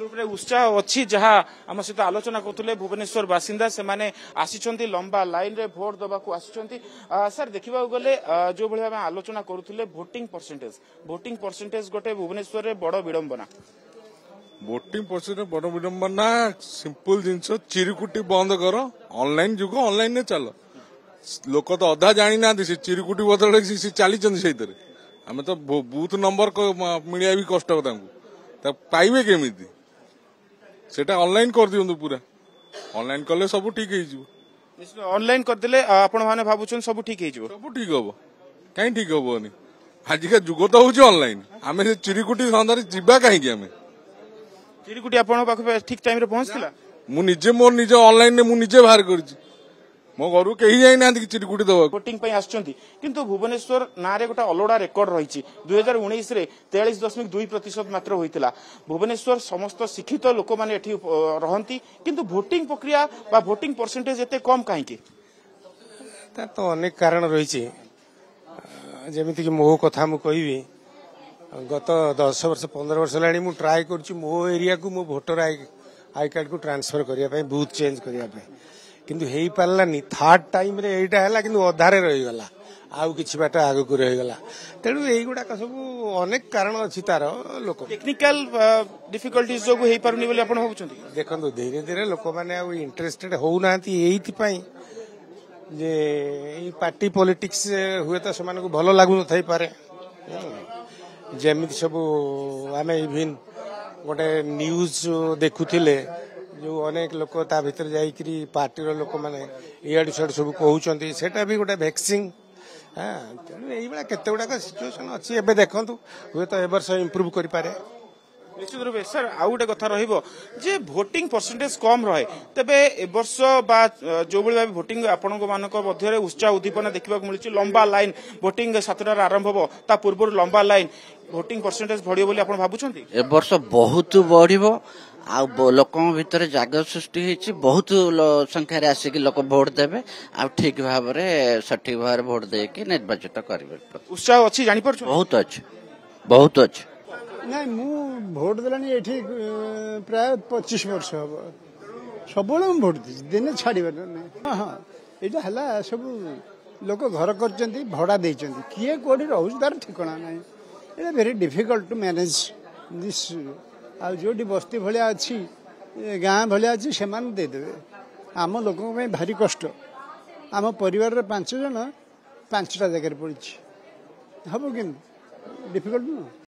রূপে উৎসাহ অছি যা আমার সহ আলোচনা করলে ভুবনেশ্বর বাসিন্দা সে আসিছেন লম্বা লাইনরে ভোট দেওয়া আসুচার স্যার দেখা গেলে যেভাবে আমি আলোচনা করুলে ভোটিং পরসেন্টেজ ভোটিং পরসেন্টেজ গোটে ভুবনেশ্বর বড় বিড়ম্বনা ভোটিং পরসেন্টেজ বড় বিড়ম্বনা সিম্পল জিনিস চিরকুটি বন্ধ কর অনলাইন যুগ অনলাইন চাল লোক তো অধা জাঁ না সে চিরকুটি বদলে সে চালিছেন সেইতে আমি তো বুথ নম্বর মিଳିବା ବି କଷ୍ଟ ତାଙ୍କୁ ତାକୁ ପାଇବେ সেটা ଅନଲାଇନ୍ କରିଦିଅନ୍ତୁ ପୁରା ଅନଲାଇନ୍ କଲେ ସବୁ ଠିକ୍ ହେଇଯିବ ନିଶ୍ଚିତ ଅନଲାଇନ୍ କରିଦେଲେ ଆପଣମାନେ ଭାବୁଛନ୍ତି ସବୁ ଠିକ୍ ହେଇଯିବ ସବୁ ଠିକ୍ ହବ କାହିଁ ଠିକ୍ ହବନି ଆଜିକା ଯୁଗ ତ ହଉଛି ଅନଲାଇନ୍ ଆମେ ସେ ଚିରିକୁଟି ଧନ୍ଦାରେ ଯିବା କାହିଁକି ଆମେ ଚିରିକୁଟି ଆପଣଙ୍କ ପାଖରେ ଠିକ୍ ଟାଇମ୍ରେ ପହଞ୍ଚିଥିଲା ମୁଁ ନିଜେ ମୋର ନିଜ ଅନଲାଇନ୍ରେ ମୁଁ ନିଜେ ବାହାର କରିଛି ମୋ ଘରକୁ କେହି ଯାଇନାହାନ୍ତି ଚିଠି କୁଟି ଦେବ ଭୋଟିଂ ପାଇଁ ଆସୁଛନ୍ତି କିନ୍ତୁ ଭୁବନେଶ୍ୱର ନାଁରେ ଗୋଟେ ଅଲୋଡ଼ା ରେକର୍ଡ ରହିଛି ଦୁଇ ହଜାର ଉଣେଇଶରେ ତେୟାଳିଶ ଦଶମିକ ଦୁଇ ପ୍ରତିଶତ ମାତ୍ର ହୋଇଥିଲା ଭୁବନେଶ୍ୱର ସମସ୍ତ ଶିକ୍ଷିତ ଲୋକମାନେ ଏଠି ରହନ୍ତି କିନ୍ତୁ ଭୋଟିଂ ପ୍ରକ୍ରିୟା ବା ଭୋଟିଂ ପରସେଣ୍ଟେଜ୍ ଏତେ କମ୍ କାହିଁକି ତା ତ ଅନେକ କାରଣ ରହିଛି ଯେମିତିକି ମୋ କଥା ମୁଁ କହିବି ଗତ ଦଶ ବର୍ଷ ପନ୍ଦର ବର୍ଷ ହେଲାଣି ମୁଁ ଟ୍ରାଏ କରୁଛି ମୋ ଏରିଆକୁ ମୋ voter I voter I card কু ট্রান্সফর করিয়া পাই বুথ চেঞ্জ କିନ୍ତୁ ହେଇପାରିଲାନି ଥାର୍ଡ ଟାଇମ୍ରେ ଏଇଟା ହେଲା କିନ୍ତୁ ଅଧାରେ ରହିଗଲା ଆଉ କିଛି ବାଟ ଆଗକୁ ରହିଗଲା ତେଣୁ ଏଇଗୁଡ଼ାକ ସବୁ ଅନେକ କାରଣ ଅଛି ତାର ଲୋକ ଟେକ୍ନିକାଲ ଡିଫିକଲ୍ଟିଜ ଯୋଗୁଁ ହେଇପାରୁନି ବୋଲି ଆପଣ ଭାବୁଛନ୍ତି ଦେଖନ୍ତୁ ଧୀରେ ଧୀରେ ଲୋକମାନେ ଆଉ ଇଣ୍ଟରେଷ୍ଟେଡ୍ ହେଉନାହାନ୍ତି ଏଇଥିପାଇଁ ଯେ ଏଇ ପାର୍ଟି ପଲିଟିକ୍ସ ହୁଏତ ସେମାନଙ୍କୁ ଭଲ ଲାଗୁନଥାଇପାରେ ଯେମିତି ସବୁ ଆମେ ଇଭିନ୍ ଗୋଟେ ନ୍ୟୁଜ୍ ଦେଖୁଥିଲେ ଯେଉଁ ଅନେକ ଲୋକ ତା ଭିତରେ ଯାଇକରି ପାର୍ଟିର ଲୋକମାନେ ଇଆଡ଼ୁ ସିଆଡ଼ୁ ସବୁ କହୁଛନ୍ତି ସେଇଟା ବି ଗୋଟେ ଭ୍ୟାକ୍ସିନ୍ ହଁ ତେଣୁ ଏଇଭଳିଆ କେତେ ଗୁଡ଼ାକ ସିଚୁଏସନ୍ ଅଛି ଏବେ ଦେଖନ୍ତୁ ହୁଏତ ଏ ବର୍ଷ ଇମ୍ପ୍ରୁଭ୍ କରିପାରେ ନିଶ୍ଚିତ ରୂପେ ସାର୍ ଆଉ ଗୋଟେ କଥା ରହିବ ଯେ ଭୋଟିଂ ପରସେଣ୍ଟେଜ କମ୍ ରହେ ତେବେ ଏବର୍ଷ ବା ଯେଉଁଭଳି ଭାବେ ଭୋଟିଂ ଆପଣଙ୍କମାନଙ୍କ ମଧ୍ୟରେ ଉତ୍ସାହ ଉଦ୍ଦୀପନା ଦେଖିବାକୁ ମିଳୁଛି ଲମ୍ବା ଲାଇନ୍ ଭୋଟିଂ ସାତଟାରେ ଆରମ୍ଭ ହେବ ତା ପୂର୍ବରୁ ଲମ୍ବା ଲାଇନ୍ ଭୋଟିଂ ପରସେଣ୍ଟେଜ ବଢ଼ିବ ବୋଲି ଆପଣ ଭାବୁଛନ୍ତି ଏବର୍ଷ ବହୁତ ବଢ଼ିବ ଆଉ ଲୋକଙ୍କ ଭିତରେ ଜାଗର ସୃଷ୍ଟି ହେଇଛି ବହୁତ ସଂଖ୍ୟାରେ ଆସିକି ଲୋକ ଭୋଟ ଦେବେ ଆଉ ଠିକ ଭାବରେ ସଠିକ ଭାବରେ ଭୋଟ ଦେଇକି ନିର୍ବାଚିତ କରିବେ ଉତ୍ସାହ ଅଛି ଜାଣିପାରୁଛୁ ବହୁତ ଅଛି ବହୁତ ଅଛି ନାଇଁ ମୁଁ ଭୋଟ ଦେଲାଣି ଏଠି ପ୍ରାୟ ପଚିଶ ବର୍ଷ ହବ ସବୁବେଳେ ମୁଁ ଭୋଟ ଦେଇଛି ଦିନେ ଛାଡ଼ିବାର ନାହିଁ ହଁ ହଁ ଏଇଟା ହେଲା ସବୁ ଲୋକ ଘର କରିଛନ୍ତି ଭଡ଼ା ଦେଇଛନ୍ତି କିଏ କୋଉଠି ରହୁଛି ତାର ଠିକଣା ନାହିଁ ଏଇଟା very difficult to manage this ଆଉ ଯେଉଁଠି ବସ୍ତି ଭଳିଆ ଅଛି ଗାଁ ଭଳିଆ ଅଛି ସେମାନେ ଦେଇଦେବେ ଆମ ଲୋକଙ୍କ ପାଇଁ ଭାରି କଷ୍ଟ ଆମ ପରିବାରର ପାଞ୍ଚ ଜଣ ପାଞ୍ଚଟା ଜାଗାରେ ପଡ଼ିଛି ହେବ କେମିତି ଡିଫିକଲ୍ଟ ନୁହଁ